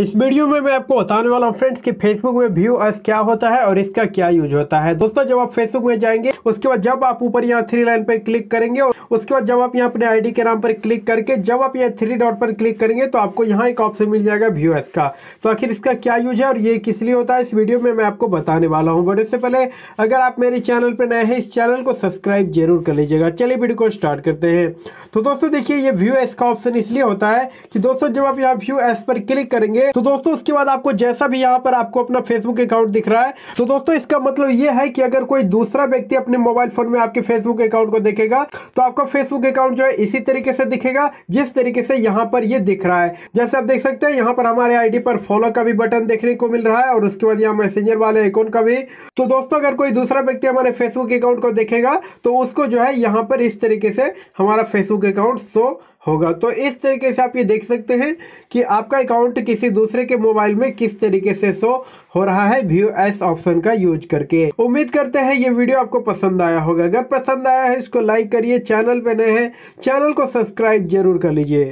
इस वीडियो में मैं आपको बताने वाला हूँ फ्रेंड्स कि फेसबुक में व्यू एस क्या होता है और इसका क्या यूज होता है दोस्तों जब आप फेसबुक में जाएंगे उसके बाद जब आप ऊपर यहाँ थ्री लाइन पर क्लिक करेंगे और उसके बाद जब आप यहाँ अपने आईडी के नाम पर क्लिक करके जब आप यहाँ थ्री डॉट पर क्लिक करेंगे तो आपको यहाँ एक ऑप्शन मिल जाएगा व्यू एस का तो आखिर इसका क्या यूज है और ये किस लिए होता है इस वीडियो में मैं आपको बताने वाला हूँ बट इससे पहले अगर आप मेरे चैनल पर नए हैं इस चैनल को सब्सक्राइब जरूर कर लीजिएगा चलिए वीडियो को स्टार्ट करते हैं तो दोस्तों देखिए ये व्यू एस का ऑप्शन इसलिए होता है कि दोस्तों जब आप यहाँ व्यू एस पर क्लिक करेंगे तो दोस्तों उसके बाद आपको जैसा भी यहाँ पर आपको अपना फेसबुक अकाउंट दिख रहा है तो दोस्तों इसका मतलब ये है कि अगर कोई दूसरा व्यक्ति अपने मोबाइल फोन में आपके फेसबुक अकाउंट को देखेगा तो आपका फेसबुक अकाउंट जो है इसी तरीके से दिखेगा जिस तरीके से यहाँ पर ये दिख रहा है जैसे आप देख सकते हैं यहाँ पर हमारे आईडी पर फॉलो का भी बटन देखने को मिल रहा है और उसके बाद यहाँ मैसेजर वाले अकाउंट का भी तो दोस्तों अगर कोई दूसरा व्यक्ति हमारे फेसबुक अकाउंट को देखेगा तो उसको जो है यहाँ पर इस तरीके से हमारा फेसबुक अकाउंट शो होगा तो इस तरीके से आप ये देख सकते हैं कि आपका अकाउंट किसी दूसरे के मोबाइल में किस तरीके से शो हो रहा है व्यू एस ऑप्शन का यूज करके उम्मीद करते हैं ये वीडियो आपको पसंद आया होगा अगर पसंद आया है इसको लाइक करिए चैनल पे नए हैं चैनल को सब्सक्राइब जरूर कर लीजिए